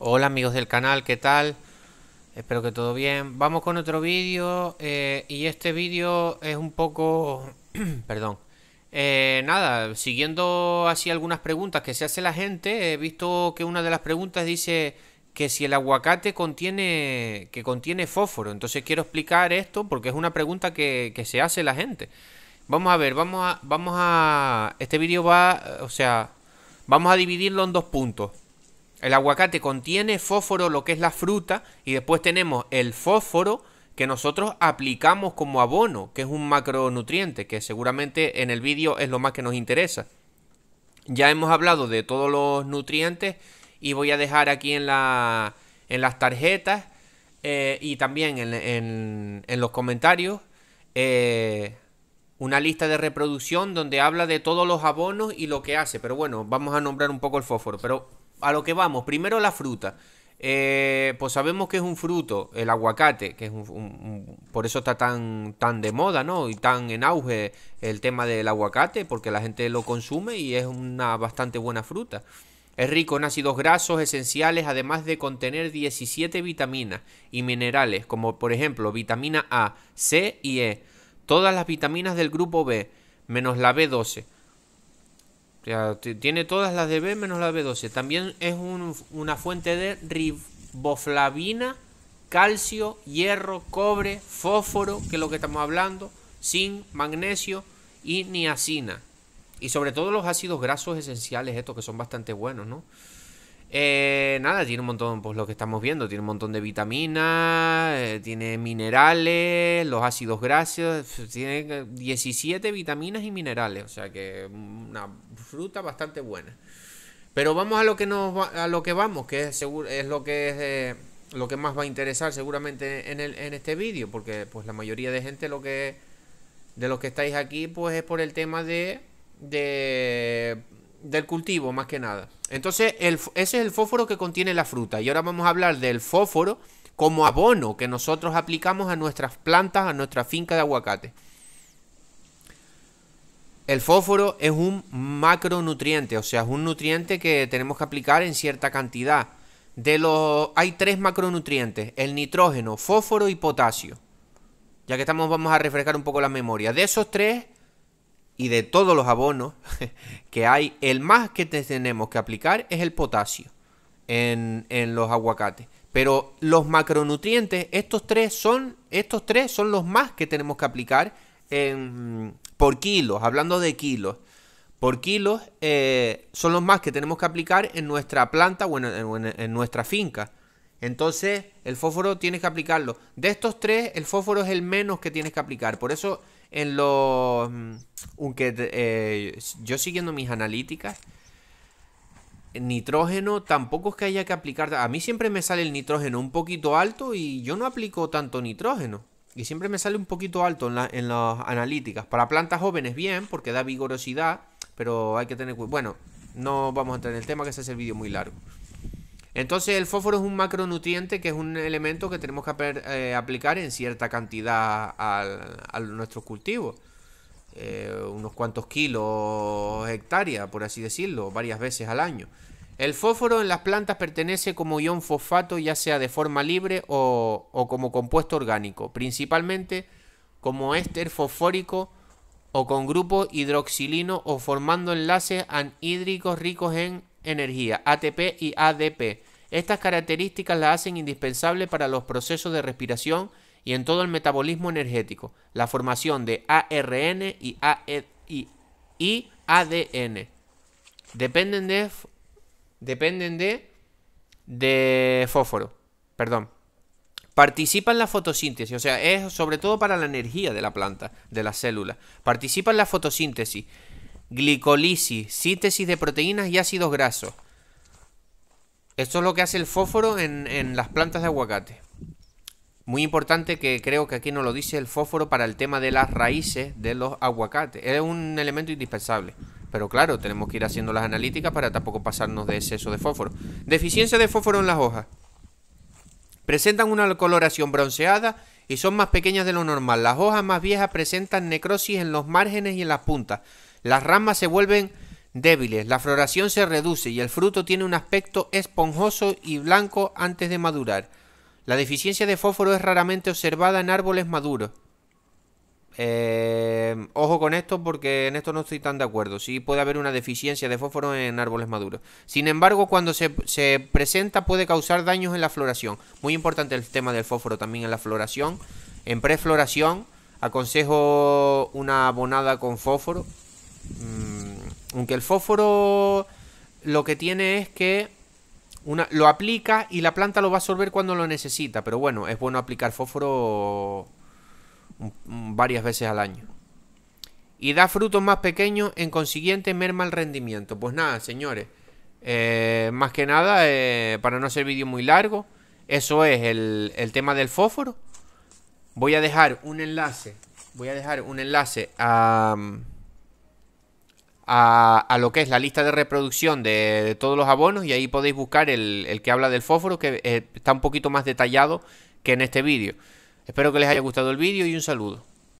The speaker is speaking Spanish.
Hola amigos del canal, ¿qué tal? Espero que todo bien. Vamos con otro vídeo eh, y este vídeo es un poco... perdón. Eh, nada, siguiendo así algunas preguntas que se hace la gente, he visto que una de las preguntas dice que si el aguacate contiene que contiene fósforo. Entonces quiero explicar esto porque es una pregunta que, que se hace la gente. Vamos a ver, vamos a, vamos a, este vídeo va, o sea, vamos a dividirlo en dos puntos. El aguacate contiene fósforo, lo que es la fruta, y después tenemos el fósforo que nosotros aplicamos como abono, que es un macronutriente, que seguramente en el vídeo es lo más que nos interesa. Ya hemos hablado de todos los nutrientes y voy a dejar aquí en, en las tarjetas eh, y también en, los comentarios eh, una lista de reproducción donde habla de todos los abonos y lo que hace. Pero bueno, vamos a nombrar un poco el fósforo. Pero a lo que vamos, primero la fruta. Eh, pues sabemos que es un fruto, el aguacate, que es un, por eso está tan, tan de moda, ¿no? Y tan en auge el tema del aguacate, porque la gente lo consume y es una bastante buena fruta. Es rico en ácidos grasos esenciales, además de contener 17 vitaminas y minerales, como por ejemplo vitamina A, C y E, todas las vitaminas del grupo B, menos la B12 tiene todas las de B menos la B12. También es una fuente de riboflavina, calcio, hierro, cobre, fósforo, que es lo que estamos hablando, zinc, magnesio y niacina. Y sobre todo los ácidos grasos esenciales, estos que son bastante buenos, ¿no? Eh, nada, tiene un montón, pues lo que estamos viendo, tiene un montón de vitaminas, eh, tiene minerales, los ácidos grasos, tiene 17 vitaminas y minerales, o sea que una fruta bastante buena. Pero vamos a lo que nos a lo que vamos, que es es lo que es eh, lo que más va a interesar seguramente en, este vídeo, porque pues la mayoría de gente lo que de los que estáis aquí pues es por el tema de del cultivo, más que nada. Entonces, ese es el fósforo que contiene la fruta. Y ahora vamos a hablar del fósforo como abono que nosotros aplicamos a nuestras plantas, a nuestra finca de aguacate. El fósforo es un macronutriente, o sea, es un nutriente que tenemos que aplicar en cierta cantidad. De los hay tres macronutrientes, el nitrógeno, fósforo y potasio. Ya que estamos vamos a refrescar un poco la memoria. De esos tres, y de todos los abonos que hay, el más que tenemos que aplicar es el potasio en, los aguacates. Pero los macronutrientes, estos tres son, estos tres son los más que tenemos que aplicar por kilos, hablando de kilos. Por kilos eh, son los más que tenemos que aplicar en nuestra planta o en nuestra finca. Entonces, el fósforo tienes que aplicarlo. De estos tres, el fósforo es el menos que tienes que aplicar. Por eso, en los. Aunque mm, eh, yo siguiendo mis analíticas, nitrógeno tampoco es que haya que aplicar. A mí siempre me sale el nitrógeno un poquito alto y yo no aplico tanto nitrógeno. Y siempre me sale un poquito alto en, en las analíticas. Para plantas jóvenes, bien, porque da vigorosidad, pero hay que tener cuidado. Bueno, no vamos a entrar en el tema, que ese es el vídeo muy largo. Entonces el fósforo es un macronutriente que es un elemento que tenemos que eh, aplicar en cierta cantidad a nuestros cultivos. Eh, unos cuantos kilos hectárea, por así decirlo, varias veces al año. El fósforo en las plantas pertenece como ion fosfato ya sea de forma libre o, como compuesto orgánico, principalmente como éster fosfórico o con grupo hidroxilino o formando enlaces anhídricos ricos en energía, ATP y ADP, estas características la hacen indispensable para los procesos de respiración y en todo el metabolismo energético, la formación de ARN y, ADN. E, dependen de, dependen de, de fósforo, perdón. Participa en la fotosíntesis, o sea, es sobre todo para la energía de la planta, de las células. Participa en la fotosíntesis, glicolisis, síntesis de proteínas y ácidos grasos esto es lo que hace el fósforo en, las plantas de aguacate. Muy importante que creo que aquí nos lo dice el fósforo para el tema de las raíces de los aguacates. Es un elemento indispensable. Pero claro, tenemos que ir haciendo las analíticas para tampoco pasarnos de exceso de fósforo. Deficiencia de fósforo en las hojas. Presentan una coloración bronceada y son más pequeñas de lo normal. Las hojas más viejas presentan necrosis en los márgenes y en las puntas. Las ramas se vuelven débiles. La floración se reduce y el fruto tiene un aspecto esponjoso y blanco antes de madurar. La deficiencia de fósforo es raramente observada en árboles maduros. Eh, ojo con esto porque en esto no estoy tan de acuerdo. Sí puede haber una deficiencia de fósforo en árboles maduros. Sin embargo, cuando se, se, presenta puede causar daños en la floración. Muy importante el tema del fósforo también en la floración. En prefloración aconsejo una abonada con fósforo aunque el fósforo lo que tiene es que una, lo aplica y la planta lo va a absorber cuando lo necesita. Pero bueno, es bueno aplicar fósforo varias veces al año. Y da frutos más pequeños, en consiguiente merma el rendimiento. Pues nada, señores. Eh, más que nada, eh, para no hacer vídeo muy largo, eso es el, el, tema del fósforo. Voy a dejar un enlace. Voy a dejar un enlace a a, lo que es la lista de reproducción de, todos los abonos y ahí podéis buscar el, que habla del fósforo que eh, está un poquito más detallado que en este vídeo. Espero que les haya gustado el vídeo y un saludo.